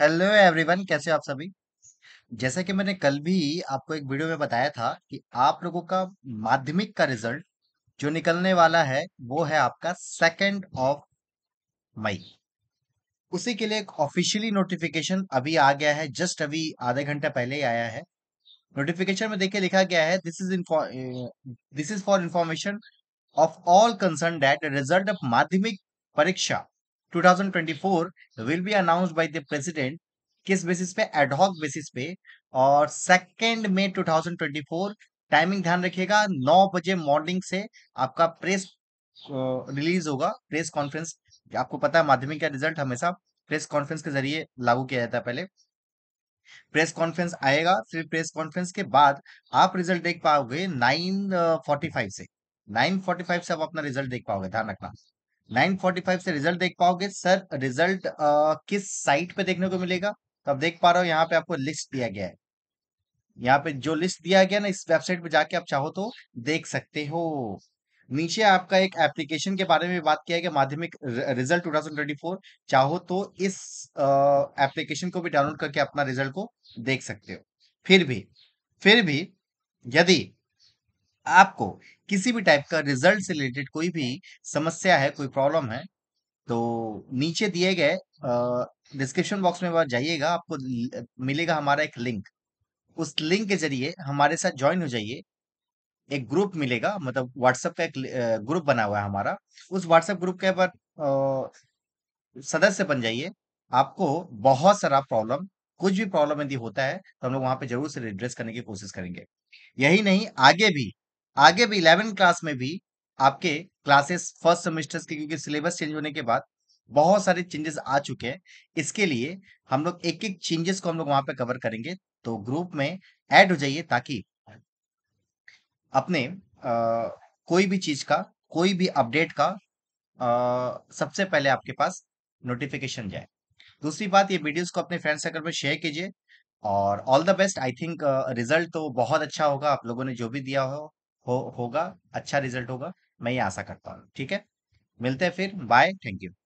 hello everyone कैसे हो आप सभी जैसा कि मैंने कल भी आपको एक वीडियो में बताया था कि आप लोगों का माध्यमिक का रिजल्ट जो निकलने वाला है वो है आपका सेकेंड ऑफ मई उसी के लिए एक ऑफिशियली नोटिफिकेशन अभी आ गया है जस्ट अभी आधे घंटा पहले ही आया है नोटिफिकेशन में देखिए लिखा गया है this is this is for information of all concern date result of Madhyamik Pariksha 2024 will be announced by the president किस बेसिस पे एडहॉक बेसिस पे और सेकेंड में 2024 टाइमिंग ध्यान रखिएगा 9 बजे मॉर्निंग से आपका प्रेस रिलीज होगा प्रेस कॉन्फ्रेंस आपको पता है माध्यमिक का रिजल्ट हमेशा प्रेस कॉन्फ्रेंस के जरिए लागू किया जाता है पहले प्रेस कॉन्फ्रेंस आएगा फिर प्रेस कॉन्फ्रेंस के बाद आप रिजल्ट देख पाओगे नाइन फोर्टी फाइव से नाइन फोर्टी फाइव से आप अपना रिजल्ट देख पाओगे ध्यान रखना 9:45 से रिजल्ट देख पाओगे सर रिजल्ट आ, किस साइट पे देखने को मिलेगा तो आप देख पा रहे हो यहाँ पे आपको लिस्ट दिया गया है यहाँ पे जो लिस्ट दिया गया ना इस वेबसाइट पे जाके आप चाहो तो देख सकते हो नीचे आपका एक एप्लीकेशन के बारे में बात किया गया माध्यमिक रिजल्ट 2024 चाहो तो इस एप्लीकेशन को भी डाउनलोड करके अपना रिजल्ट को देख सकते हो फिर भी फिर भी यदि आपको किसी भी टाइप का रिजल्ट से रिलेटेड कोई भी समस्या है कोई प्रॉब्लम है तो नीचे दिए गए डिस्क्रिप्शन बॉक्स में जाइएगा आपको मिलेगा हमारा एक लिंक उस लिंक के जरिए हमारे साथ ज्वाइन हो जाइए एक ग्रुप मिलेगा मतलब व्हाट्सएप का एक ग्रुप बना हुआ है हमारा उस व्हाट्सएप ग्रुप के पर सदस्य बन जाइए आपको बहुत सारा प्रॉब्लम कुछ भी प्रॉब्लम यदि होता है तो हम लोग वहां पे जरूर से रिड्रेस करने की कोशिश करेंगे यही नहीं आगे भी आगे भी इलेवन क्लास में भी आपके क्लासेस फर्स्ट सेमेस्टर्स के क्योंकि सिलेबस चेंज होने के बाद बहुत सारे चेंजेस आ चुके हैं इसके लिए हम लोग एक एक चेंजेस को हम लोग वहां पे कवर करेंगे तो ग्रुप में ऐड हो जाइए ताकि अपने आ, कोई भी चीज का कोई भी अपडेट का आ, सबसे पहले आपके पास नोटिफिकेशन जाए दूसरी बात ये वीडियोस को अपने फ्रेंड सर्कल में शेयर कीजिए और all the best I think result तो बहुत अच्छा होगा आप लोगों ने जो भी दिया हो हो होगा अच्छा रिजल्ट होगा मैं ये आशा करता हूँ ठीक है मिलते हैं फिर बाय थैंक यू